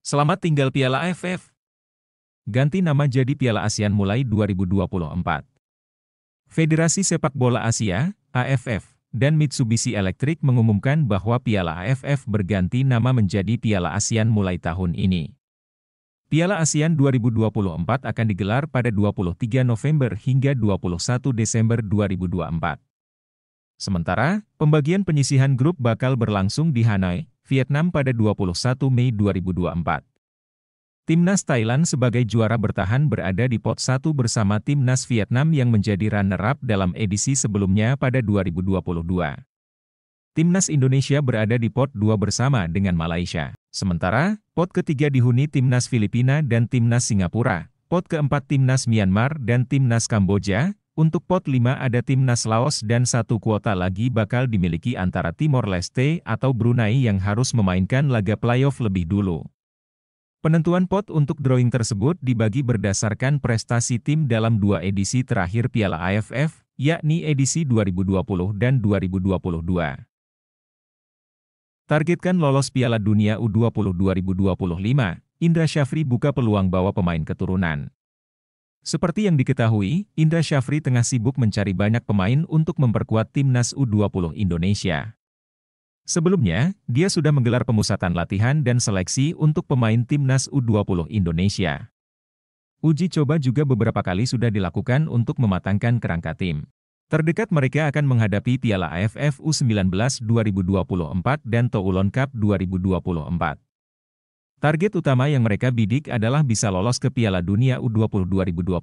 Selamat tinggal Piala AFF. Ganti nama jadi Piala ASEAN mulai 2024. Federasi Sepak Bola Asia, AFF, dan Mitsubishi Electric mengumumkan bahwa Piala AFF berganti nama menjadi Piala ASEAN mulai tahun ini. Piala ASEAN 2024 akan digelar pada 23 November hingga 21 Desember 2024. Sementara, pembagian penyisihan grup bakal berlangsung di Hanoi, Vietnam pada 21 Mei 2024. Timnas Thailand sebagai juara bertahan berada di pot 1 bersama Timnas Vietnam yang menjadi runner-up dalam edisi sebelumnya pada 2022. Timnas Indonesia berada di pot 2 bersama dengan Malaysia. Sementara, pot ketiga dihuni Timnas Filipina dan Timnas Singapura, pot keempat Timnas Myanmar dan Timnas Kamboja, untuk pot 5 ada timnas Laos dan satu kuota lagi bakal dimiliki antara Timor Leste atau Brunei yang harus memainkan laga playoff lebih dulu. Penentuan pot untuk drawing tersebut dibagi berdasarkan prestasi tim dalam dua edisi terakhir Piala AFF, yakni edisi 2020 dan 2022. Targetkan lolos Piala Dunia U20 2025, Indra Syafri buka peluang bawa pemain keturunan. Seperti yang diketahui, Indra Syafri tengah sibuk mencari banyak pemain untuk memperkuat timnas U20 Indonesia. Sebelumnya, dia sudah menggelar pemusatan latihan dan seleksi untuk pemain timnas U20 Indonesia. Uji coba juga beberapa kali sudah dilakukan untuk mematangkan kerangka tim. Terdekat mereka akan menghadapi Piala AFF U19 2024 dan Toulon Cup 2024. Target utama yang mereka bidik adalah bisa lolos ke Piala Dunia U20 2025.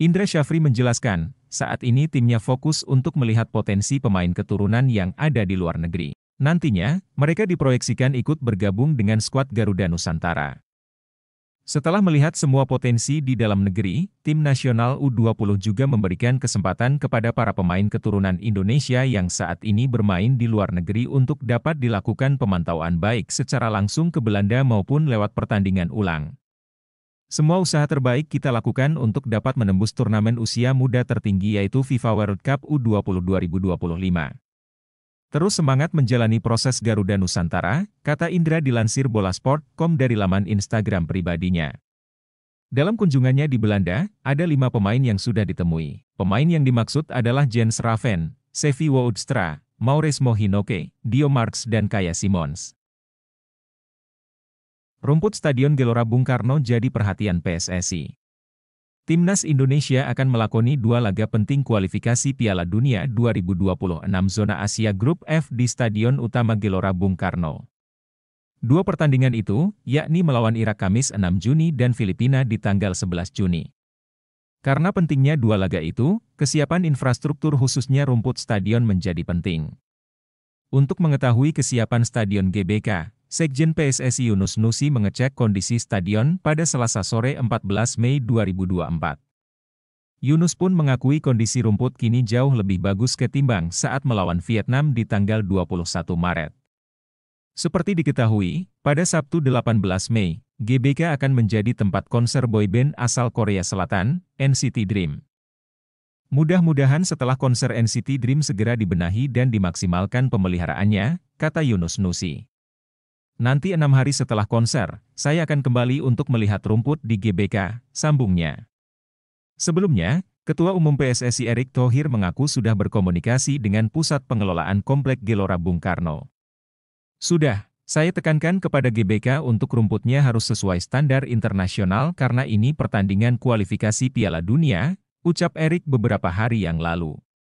Indra Syafri menjelaskan, saat ini timnya fokus untuk melihat potensi pemain keturunan yang ada di luar negeri. Nantinya, mereka diproyeksikan ikut bergabung dengan skuad Garuda Nusantara. Setelah melihat semua potensi di dalam negeri, tim nasional U20 juga memberikan kesempatan kepada para pemain keturunan Indonesia yang saat ini bermain di luar negeri untuk dapat dilakukan pemantauan baik secara langsung ke Belanda maupun lewat pertandingan ulang. Semua usaha terbaik kita lakukan untuk dapat menembus turnamen usia muda tertinggi yaitu FIFA World Cup U20 2025. Terus semangat menjalani proses Garuda Nusantara, kata Indra dilansir bolasport.com dari laman Instagram pribadinya. Dalam kunjungannya di Belanda, ada lima pemain yang sudah ditemui. Pemain yang dimaksud adalah Jens Raven, Sevi Woudstra, Maurice Mohinoke, Dio Marx dan Kaya Simons. Rumput Stadion Gelora Bung Karno jadi perhatian PSSI. Timnas Indonesia akan melakoni dua laga penting kualifikasi Piala Dunia 2026 zona Asia Grup F di Stadion Utama Gelora Bung Karno. Dua pertandingan itu, yakni melawan Irak Kamis 6 Juni dan Filipina di tanggal 11 Juni. Karena pentingnya dua laga itu, kesiapan infrastruktur khususnya rumput stadion menjadi penting. Untuk mengetahui kesiapan Stadion GBK, Sekjen PSSI Yunus Nusi mengecek kondisi stadion pada Selasa sore 14 Mei 2024. Yunus pun mengakui kondisi rumput kini jauh lebih bagus ketimbang saat melawan Vietnam di tanggal 21 Maret. Seperti diketahui, pada Sabtu 18 Mei, GBK akan menjadi tempat konser boyband asal Korea Selatan, NCT Dream. Mudah-mudahan setelah konser NCT Dream segera dibenahi dan dimaksimalkan pemeliharaannya, kata Yunus Nusi. Nanti enam hari setelah konser, saya akan kembali untuk melihat rumput di GBK, sambungnya. Sebelumnya, Ketua Umum PSSI Erick Thohir mengaku sudah berkomunikasi dengan Pusat Pengelolaan Komplek Gelora Bung Karno. Sudah, saya tekankan kepada GBK untuk rumputnya harus sesuai standar internasional karena ini pertandingan kualifikasi Piala Dunia, ucap Erick beberapa hari yang lalu.